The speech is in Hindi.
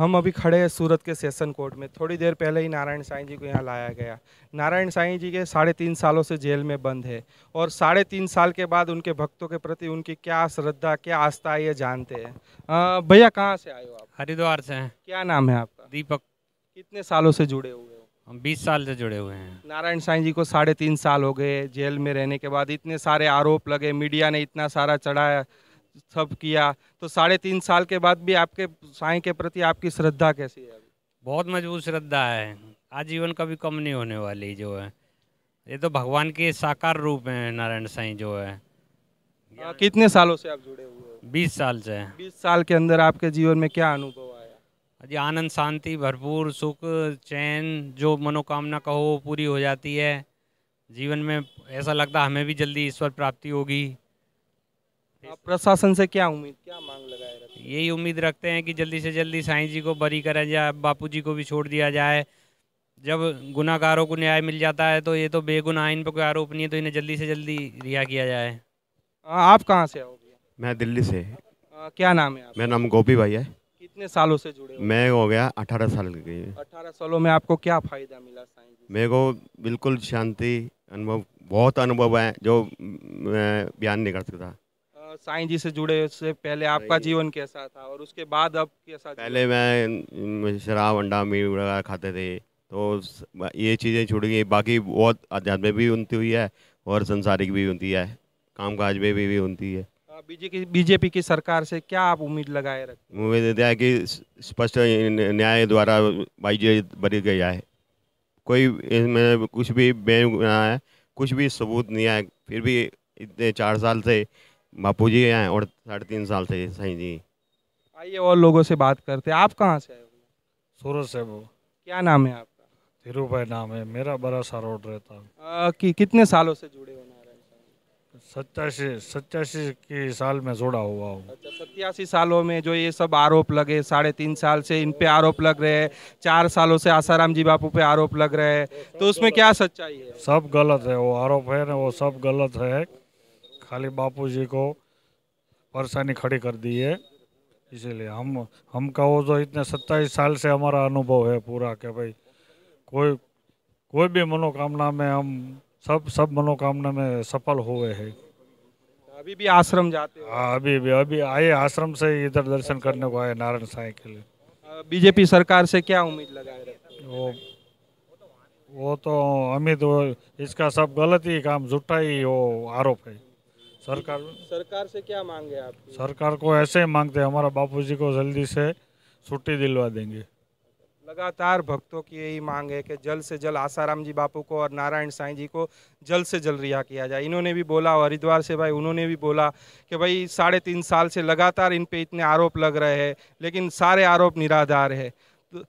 हम अभी खड़े हैं सूरत के सेशन कोर्ट में थोड़ी देर पहले ही नारायण साईं जी को यहाँ लाया गया नारायण साईं जी के साढ़े तीन सालों से जेल में बंद है और साढ़े तीन साल के बाद उनके भक्तों के प्रति उनकी क्या श्रद्धा क्या आस्था ये जानते हैं भैया कहाँ से आए हो आप हरिद्वार से हैं क्या नाम है आपका दीपक कितने सालों से जुड़े हुए हो हम बीस साल से जुड़े हुए हैं नारायण साईं जी को साढ़े तीन साल हो गए जेल में रहने के बाद इतने सारे आरोप लगे मीडिया ने इतना सारा चढ़ाया सब किया तो साढ़े तीन साल के बाद भी आपके साईं के प्रति आपकी श्रद्धा कैसी है बहुत मजबूत श्रद्धा है आजीवन कभी कम नहीं होने वाली जो है ये तो भगवान के साकार रूप है नारायण साईं जो है आ, कितने सालों से आप जुड़े हुए हैं बीस साल से बीस साल के अंदर आपके जीवन में क्या अनुभव आया जी आनंद शांति भरपूर सुख चैन जो मनोकामना कहो पूरी हो जाती है जीवन में ऐसा लगता हमें भी जल्दी ईश्वर प्राप्ति होगी आप प्रशासन से क्या उम्मीद क्या मांग लगाए रखते यही उम्मीद रखते हैं कि जल्दी से जल्दी साई जी को बरी करा जाए बापू जी को भी छोड़ दिया जाए जब गुनाकारों को न्याय मिल जाता है तो ये तो बेगुनाह इन पर कोई आरोप नहीं है तो इन्हें जल्दी से जल्दी रिहा किया जाए आप कहाँ से आओ मैं दिल्ली से आ, क्या नाम है मेरा नाम गोपी भाई है कितने सालों से जुड़े हो? मैं हो गया अठारह साल के अठारह सालों में आपको क्या फ़ायदा मिला साईं जी मेरे को बिल्कुल शांति अनुभव बहुत अनुभव है जो मैं बयान नहीं कर सकता साईं जी से जुड़े उससे पहले आपका जीवन कैसा था और उसके बाद अब कैसा पहले मैं शराब अंडा मीट वगैरह खाते थे तो ये चीज़ें छूट गई बाकी बहुत अध्यात्मिक भी उन्नति हुई है और संसारिक भी उन्नति है काम काज में भी, भी उन्नति है बीजेपी बीजेपी की सरकार से क्या आप उम्मीद लगाए रखते उम्मीद है कि स्पष्ट न्याय द्वारा बाइज बरी गया है कोई इसमें कुछ भी बेना है कुछ भी सबूत नहीं आया फिर भी इतने चार साल से बापू जी हैं और साढ़े तीन साल से सही जी आइए और लोगों से बात करते आप कहाँ से आए से वो क्या नाम है आपका धीरू भाई नाम है मेरा बड़ा सा रोड रहता है कि कितने सालों से जुड़े हो सत्तासी सत्तासी के साल में जोड़ा हुआ हूँ सत्यासी अच्छा, सत्तासी सालों में जो ये सब आरोप लगे साढ़े तीन साल से इन पे आरोप लग रहे हैं चार सालों से आसाराम जी बापू पे आरोप लग रहे हैं तो उसमें क्या सच्चाई है सब गलत है वो आरोप है ना वो सब गलत है खाली बापू जी को परेशानी खड़ी कर दी है इसीलिए हम हम कहो तो इतने सत्ताईस साल से हमारा अनुभव है पूरा कि भाई कोई कोई भी मनोकामना में हम सब सब मनोकामना में सफल हुए हैं अभी भी आश्रम जाते हाँ अभी भी अभी आए आश्रम से इधर दर्शन करने को आए नारायण साई के लिए बीजेपी सरकार से क्या उम्मीद लगाए वो वो तो अमित इसका सब गलत ही काम झूठा ही वो आरोप है सरकार सरकार से क्या मांगे आप सरकार को ऐसे ही मांगते हैं हमारा बापूजी को जल्दी से छुट्टी दिलवा देंगे लगातार भक्तों की यही मांग है कि जल्द से जल्द आसाराम जी बापू को और नारायण साईं जी को जल्द से जल्द रिहा किया जाए इन्होंने भी बोला और हरिद्वार से भाई उन्होंने भी बोला कि भाई साढ़े तीन साल से लगातार इन पे इतने आरोप लग रहे हैं लेकिन सारे आरोप निराधार है तो